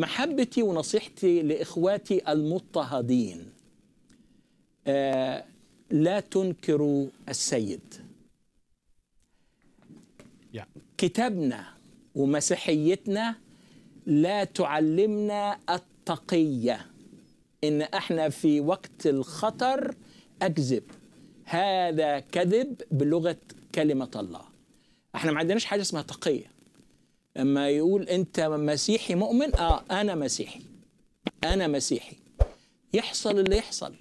محبتي ونصيحتي لاخواتي المضطهدين آه، لا تنكروا السيد كتابنا ومسيحيتنا لا تعلمنا التقيه ان احنا في وقت الخطر اكذب هذا كذب بلغه كلمه الله احنا ما عندناش حاجه اسمها تقيه لما يقول انت مسيحي مؤمن اه انا مسيحي انا مسيحي يحصل اللي يحصل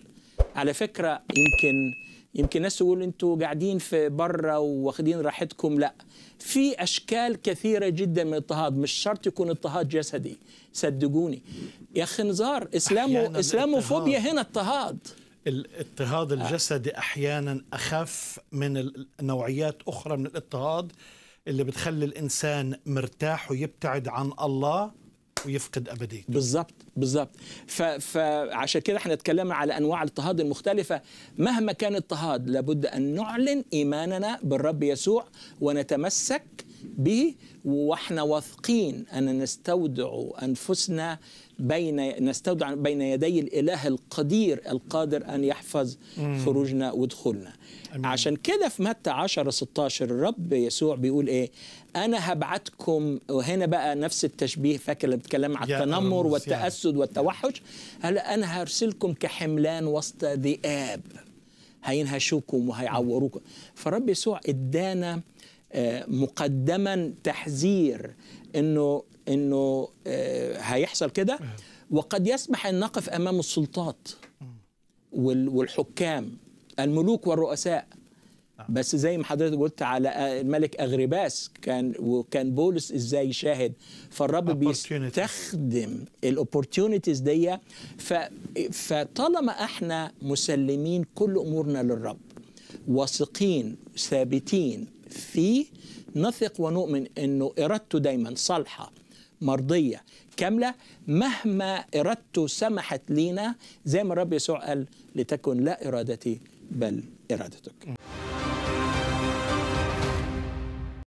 على فكره يمكن يمكن ناس تقول انتوا قاعدين في بره واخدين راحتكم لا في اشكال كثيره جدا من الاضطهاد مش شرط يكون اضطهاد جسدي صدقوني يا اخي نزار اسلامو اسلاموفوبيا هنا اضطهاد الاضطهاد الجسدي احيانا اخف من نوعيات اخرى من الاضطهاد اللي بتخلي الانسان مرتاح ويبتعد عن الله ويفقد ابديته بالظبط بالظبط فعشان كده احنا اتكلمنا على انواع الاضطهاد المختلفه مهما كان اضطهاد لابد ان نعلن ايماننا بالرب يسوع ونتمسك به واحنا واثقين ان نستودع انفسنا بين نستودع بين يدي الاله القدير القادر ان يحفظ خروجنا ودخولنا عشان كده في متى 10 16 الرب يسوع بيقول ايه انا هبعتكم وهنا بقى نفس التشبيه فاكر اللي بتكلم عن التنمر والتاسد يعني. والتوحش قال انا هرسلكم كحملان وسط ذئاب هينهشوكم وهيعوروكم فالرب يسوع ادانا مقدما تحذير انه انه آه، هيحصل كده وقد يسمح ان نقف امام السلطات والحكام الملوك والرؤساء نعم. بس زي ما حضرتك قلت على آه، الملك اغرباس كان وكان بولس ازاي شاهد فالرب بيستخدم الاوبورتيونيتيز دي فطالما احنا مسلمين كل امورنا للرب واثقين ثابتين فيه نثق ونؤمن أنه إرادته دايما صالحة مرضية كاملة مهما إرادته سمحت لينا زي ما الرب يسوع قال لتكن لا إرادتي بل إرادتك